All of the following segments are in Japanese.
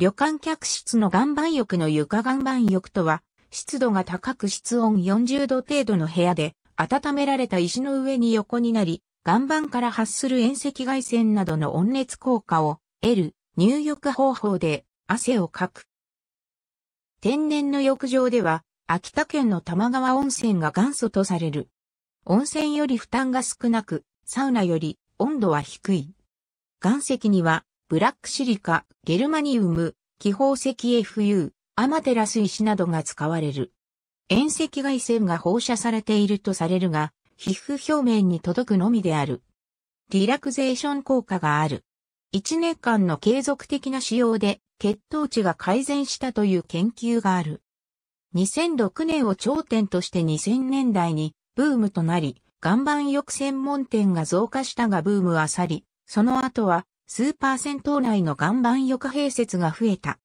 旅館客室の岩盤浴の床岩盤浴とは、湿度が高く室温40度程度の部屋で、温められた石の上に横になり、岩盤から発する遠赤外線などの温熱効果を得る入浴方法で汗をかく。天然の浴場では、秋田県の玉川温泉が元祖とされる。温泉より負担が少なく、サウナより温度は低い。岩石には、ブラックシリカ、ゲルマニウム、気泡石 FU、アマテラス石などが使われる。遠赤外線が放射されているとされるが、皮膚表面に届くのみである。リラクゼーション効果がある。1年間の継続的な使用で血糖値が改善したという研究がある。2006年を頂点として2000年代にブームとなり、岩盤浴専門店が増加したがブームは去り、その後はスーパー銭湯内の岩盤床併設が増えた。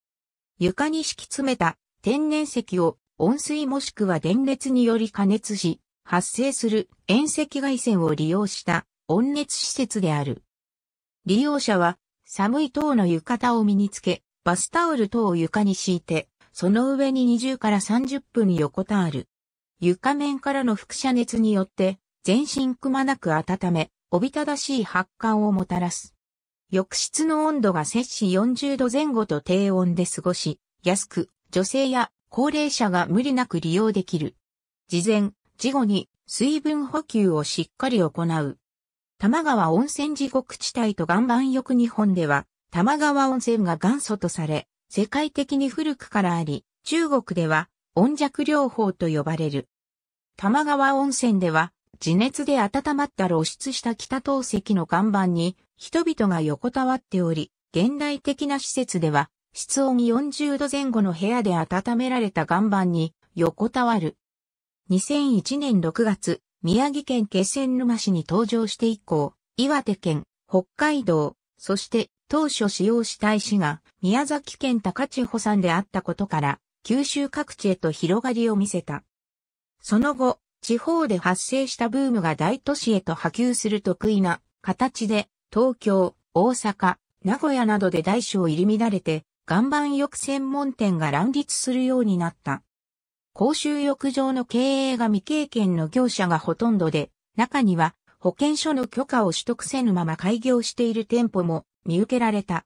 床に敷き詰めた天然石を温水もしくは電熱により加熱し、発生する遠赤外線を利用した温熱施設である。利用者は寒い塔の浴衣を身につけ、バスタオル等を床に敷いて、その上に20から30分横たわる。床面からの輻射熱によって全身くまなく温め、おびただしい発汗をもたらす。浴室の温度が摂氏40度前後と低温で過ごし、安く、女性や高齢者が無理なく利用できる。事前、事後に水分補給をしっかり行う。玉川温泉地獄地帯と岩盤浴日本では、玉川温泉が元祖とされ、世界的に古くからあり、中国では温弱療法と呼ばれる。玉川温泉では、地熱で温まった露出した北東石の岩盤に人々が横たわっており、現代的な施設では、室温40度前後の部屋で温められた岩盤に横たわる。2001年6月、宮城県気仙沼市に登場して以降、岩手県、北海道、そして当初使用した石が宮崎県高千穂山であったことから、九州各地へと広がりを見せた。その後、地方で発生したブームが大都市へと波及する得意な形で東京、大阪、名古屋などで大小入り乱れて、岩盤浴専門店が乱立するようになった。公衆浴場の経営が未経験の業者がほとんどで、中には保健所の許可を取得せぬまま開業している店舗も見受けられた。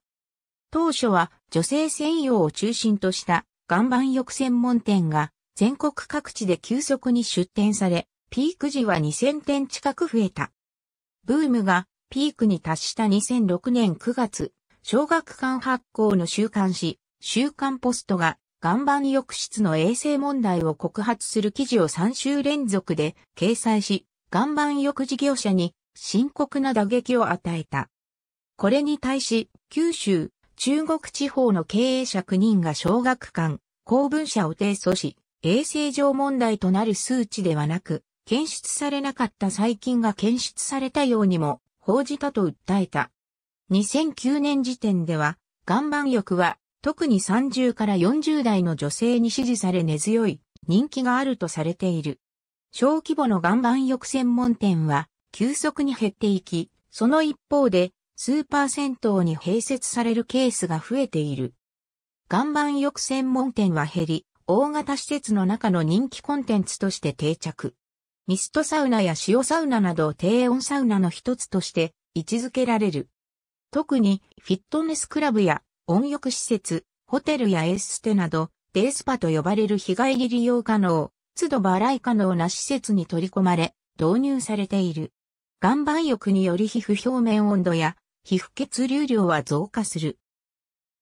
当初は女性専用を中心とした岩盤浴専門店が全国各地で急速に出店され、ピーク時は2000店近く増えた。ブームがピークに達した2006年9月、小学館発行の週刊誌、週刊ポストが岩盤浴室の衛生問題を告発する記事を3週連続で掲載し、岩盤浴事業者に深刻な打撃を与えた。これに対し、九州、中国地方の経営者9人が小学館、公文社を提訴し、衛生上問題となる数値ではなく、検出されなかった細菌が検出されたようにも報じたと訴えた。2009年時点では、岩盤浴は特に30から40代の女性に支持され根強い人気があるとされている。小規模の岩盤浴専門店は急速に減っていき、その一方で数パーセントに併設されるケースが増えている。岩盤浴専門店は減り、大型施設の中の人気コンテンツとして定着。ミストサウナや塩サウナなど低温サウナの一つとして位置づけられる。特にフィットネスクラブや温浴施設、ホテルやエステなど、デースパと呼ばれる日帰り利用可能、都度払い可能な施設に取り込まれ、導入されている。岩盤浴により皮膚表面温度や皮膚血流量は増加する。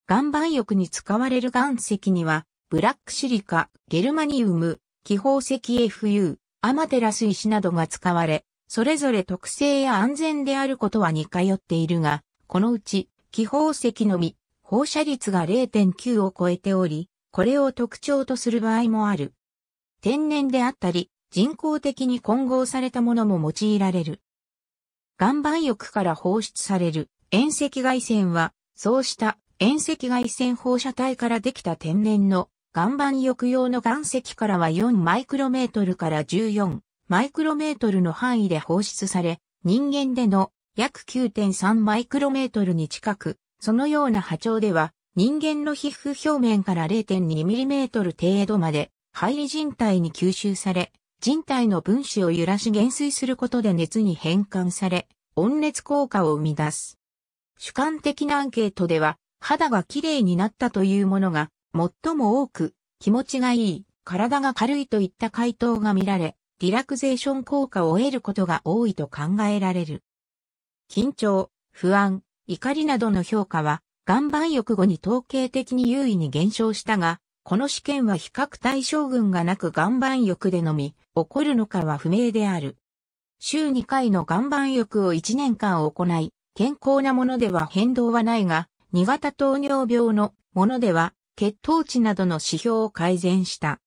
岩盤浴に使われる岩石には、ブラックシリカ、ゲルマニウム、気泡石 FU、アマテラス石などが使われ、それぞれ特性や安全であることは似通っているが、このうち、気泡石のみ、放射率が0.9を超えており、これを特徴とする場合もある。天然であったり、人工的に混合されたものも用いられる。岩盤浴から放出される遠赤外線は、そうした遠赤外線放射体からできた天然の岩盤浴用の岩石からは4マイクロメートルから14マイクロメートルの範囲で放出され、人間での約9.3マイクロメートルに近く、そのような波長では、人間の皮膚表面から0.2ミリメートル程度まで、入り人体に吸収され、人体の分子を揺らし減衰することで熱に変換され、温熱効果を生み出す。主観的なアンケートでは、肌が綺麗になったというものが最も多く、気持ちがいい、体が軽いといった回答が見られ、リラクゼーション効果を得ることが多いと考えられる。緊張、不安、怒りなどの評価は、岩盤浴後に統計的に優位に減少したが、この試験は比較対象群がなく岩盤浴でのみ、起こるのかは不明である。週2回の岩盤浴を1年間行い、健康なものでは変動はないが、2型糖尿病のものでは血糖値などの指標を改善した。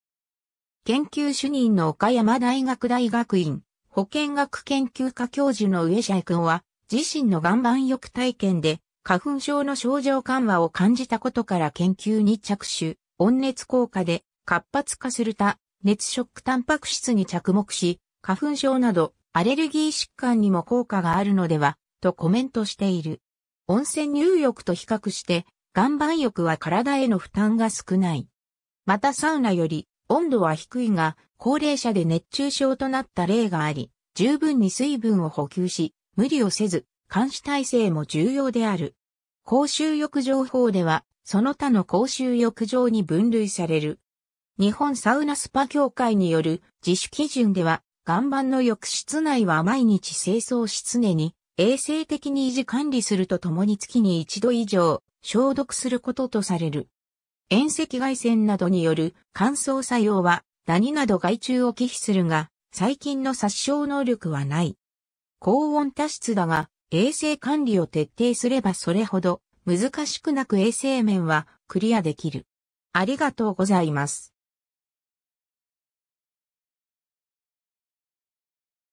研究主任の岡山大学大学院保健学研究科教授の上社君は、自身の岩盤浴体験で花粉症の症状緩和を感じたことから研究に着手、温熱効果で活発化するた熱ショックタンパク質に着目し、花粉症などアレルギー疾患にも効果があるのでは、とコメントしている。温泉入浴と比較して岩盤浴は体への負担が少ない。またサウナより温度は低いが、高齢者で熱中症となった例があり、十分に水分を補給し、無理をせず、監視体制も重要である。公衆浴場法では、その他の公衆浴場に分類される。日本サウナスパ協会による自主基準では、岩盤の浴室内は毎日清掃し常に衛生的に維持管理するとともに月に一度以上、消毒することとされる。遠赤外線などによる乾燥作用はダニなど害虫を忌避するが、細菌の殺傷能力はない。高温多湿だが、衛生管理を徹底すればそれほど難しくなく衛生面はクリアできる。ありがとうございます。